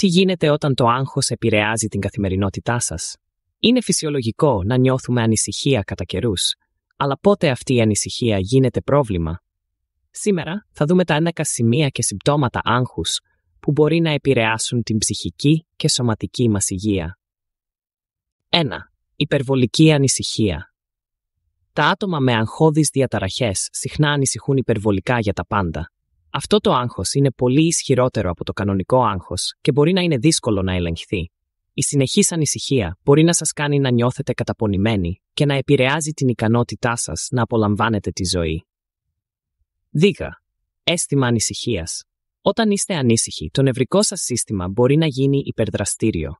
Τι γίνεται όταν το άγχος επηρεάζει την καθημερινότητά σας. Είναι φυσιολογικό να νιώθουμε ανησυχία κατά καιρούς, αλλά πότε αυτή η ανησυχία γίνεται πρόβλημα. Σήμερα θα δούμε τα ένακα σημεία και συμπτώματα άγχους που μπορεί να επηρεάσουν την ψυχική και σωματική μας υγεία. 1. Υπερβολική ανησυχία. Τα άτομα με αγχώδεις διαταραχές συχνά ανησυχούν υπερβολικά για τα πάντα, αυτό το άγχος είναι πολύ ισχυρότερο από το κανονικό άγχος και μπορεί να είναι δύσκολο να ελεγχθεί. Η συνεχής ανησυχία μπορεί να σας κάνει να νιώθετε καταπονημένοι και να επηρεάζει την ικανότητά σας να απολαμβάνετε τη ζωή. Δίγα. Αίσθημα ανησυχίας. Όταν είστε ανήσυχοι, το νευρικό σας σύστημα μπορεί να γίνει υπερδραστήριο.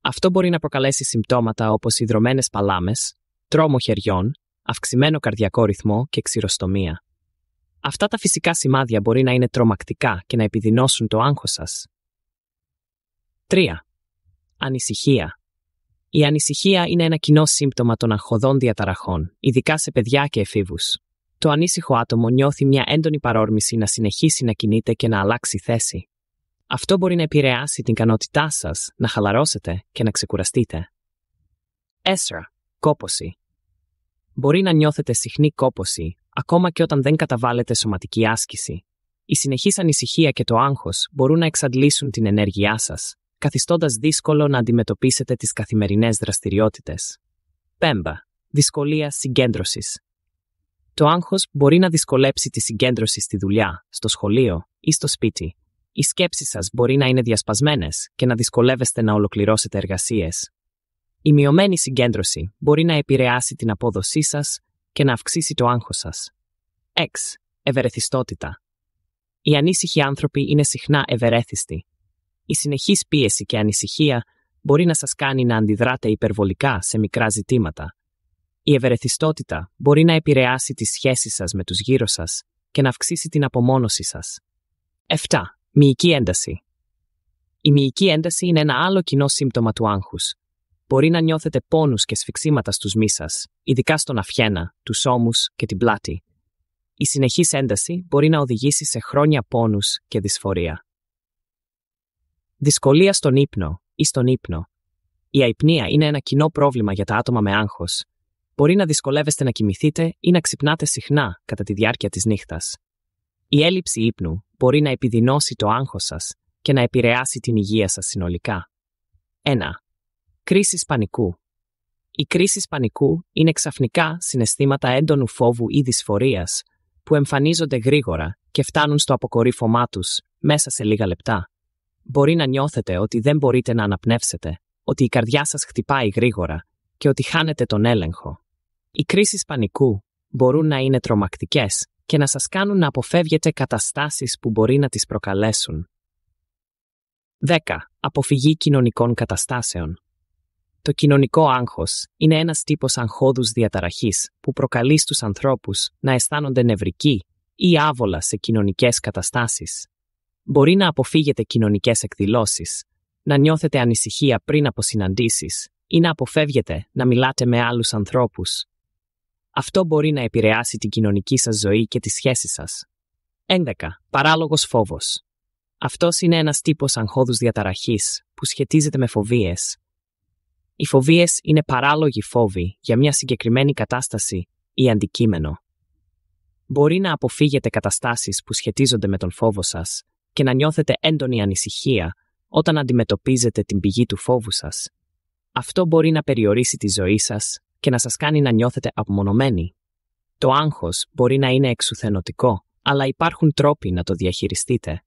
Αυτό μπορεί να προκαλέσει συμπτώματα όπως υδρωμένες παλάμες, τρόμο χεριών, αυξημένο καρδιακό ρυθμό και ξηροστομία. Αυτά τα φυσικά σημάδια μπορεί να είναι τρομακτικά και να επιδεινώσουν το άγχος σας. 3. Ανησυχία. Η ανησυχία είναι ένα κοινό σύμπτωμα των αγχωδών διαταραχών, ειδικά σε παιδιά και εφήβους. Το ανήσυχο άτομο νιώθει μια έντονη παρόρμηση να συνεχίσει να κινείται και να αλλάξει θέση. Αυτό μπορεί να επηρεάσει την ικανότητά σας, να χαλαρώσετε και να ξεκουραστείτε. 4. Κόποση. Μπορεί να νιώθετε συχνή κόποση, Ακόμα και όταν δεν καταβάλλεται σωματική άσκηση, η συνεχής ανησυχία και το άγχος μπορούν να εξαντλήσουν την ενέργειά σας, καθιστώντας δύσκολο να αντιμετωπίσετε τις καθημερινές δραστηριότητες. 5. δυσκολία συγκέντρωσης. Το άγχος μπορεί να δυσκολέψει τη συγκέντρωση στη δουλειά, στο σχολείο ή στο σπίτι. Οι σκέψεις σας μπορεί να είναι διασπασμένες και να δυσκολεύεστε να ολοκληρώσετε εργασίες. Η μειωμένη συγκέντρωση μπορεί να επηρεάσει την απόδοσή σας και να αυξήσει το άγχος σας. 6. Ευερεθιστότητα. Οι ανήσυχοι άνθρωποι είναι συχνά ευερέθιστοι. Η συνεχής πίεση και ανησυχία μπορεί να σας κάνει να αντιδράτε υπερβολικά σε μικρά ζητήματα. Η ευερεθιστότητα μπορεί να επηρεάσει τις σχέσεις σας με τους γύρω σας και να αυξήσει την απομόνωσή σας. 7. Μυϊκή ένταση. Η μυϊκή ένταση είναι ένα άλλο κοινό σύμπτωμα του άγχους, μπορεί να νιώθετε πόνους και σφιξίματα στους μη ειδικά στον αυχένα, τους ώμους και την πλάτη. Η συνεχής ένταση μπορεί να οδηγήσει σε χρόνια πόνους και δυσφορία. Δυσκολία στον ύπνο ή στον ύπνο. Η αϊπνία είναι ένα κοινό πρόβλημα για τα άτομα με άγχος. Μπορεί να δυσκολεύεστε να κοιμηθείτε ή να ξυπνάτε συχνά κατά τη διάρκεια της νύχτας. Η έλλειψη ύπνου μπορεί να ξυπνατε συχνα κατα τη διαρκεια τη νυχτα η ελλειψη υπνου μπορει να επιδεινωσει το άγχος σας και να επηρεάσει την υγεία σας συνολικά. 1. Κρίσης πανικού. Οι κρίσει πανικού είναι ξαφνικά συναισθήματα έντονου φόβου ή δυσφορίας που εμφανίζονται γρήγορα και φτάνουν στο αποκορύφωμά τους μέσα σε λίγα λεπτά. Μπορεί να νιώθετε ότι δεν μπορείτε να αναπνεύσετε, ότι η καρδιά σας χτυπάει γρήγορα και ότι χάνετε έλεγχο. έλεγχο. Οι κρίσεις πανικού μπορούν να νιωθετε οτι δεν μπορειτε να αναπνευσετε οτι η καρδια σα χτυπαει γρηγορα και οτι χανετε τον ελεγχο οι κρισει πανικου μπορουν να ειναι τρομακτικε και να σας κάνουν να αποφεύγετε καταστάσεις που μπορεί να τις προκαλέσουν. 10. Αποφυγή κοινωνικών καταστάσεων το κοινωνικό άγχος είναι ένας τύπος αγχώδους διαταραχής που προκαλεί στους ανθρώπους να αισθάνονται νευρικοί ή άβολα σε κοινωνικές καταστάσεις. Μπορεί να αποφύγετε κοινωνικές εκδηλώσεις, να νιώθετε ανησυχία πριν από συναντήσεις ή να αποφεύγετε να μιλάτε με άλλους ανθρώπους. Αυτό μπορεί να επηρεάσει την κοινωνική σας ζωή και τι σχέσει σα. 11. Παράλογος φόβος. Αυτός είναι ένας τύπος αγχώδους διαταραχής που σχετίζεται με φοβίες. Οι φοβίες είναι παράλογοι φόβοι για μια συγκεκριμένη κατάσταση ή αντικείμενο. Μπορεί να αποφύγετε καταστάσεις που σχετίζονται με τον φόβο σας και να νιώθετε έντονη ανησυχία όταν αντιμετωπίζετε την πηγή του φόβου σας. Αυτό μπορεί να περιορίσει τη ζωή σας και να σας κάνει να νιώθετε απομονωμένοι. Το άγχος μπορεί να είναι εξουθενωτικό, αλλά υπάρχουν τρόποι να το διαχειριστείτε.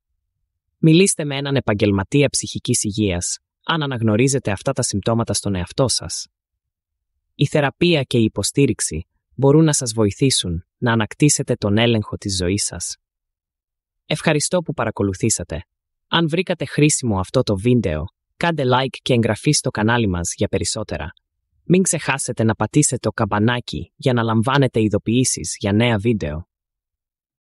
Μιλήστε με έναν επαγγελματία ψυχικής υγείας αν αναγνωρίζετε αυτά τα συμπτώματα στον εαυτό σας. Η θεραπεία και η υποστήριξη μπορούν να σας βοηθήσουν να ανακτήσετε τον έλεγχο της ζωής σας. Ευχαριστώ που παρακολουθήσατε. Αν βρήκατε χρήσιμο αυτό το βίντεο, κάντε like και εγγραφή στο κανάλι μας για περισσότερα. Μην ξεχάσετε να πατήσετε το καμπανάκι για να λαμβάνετε ειδοποιήσεις για νέα βίντεο.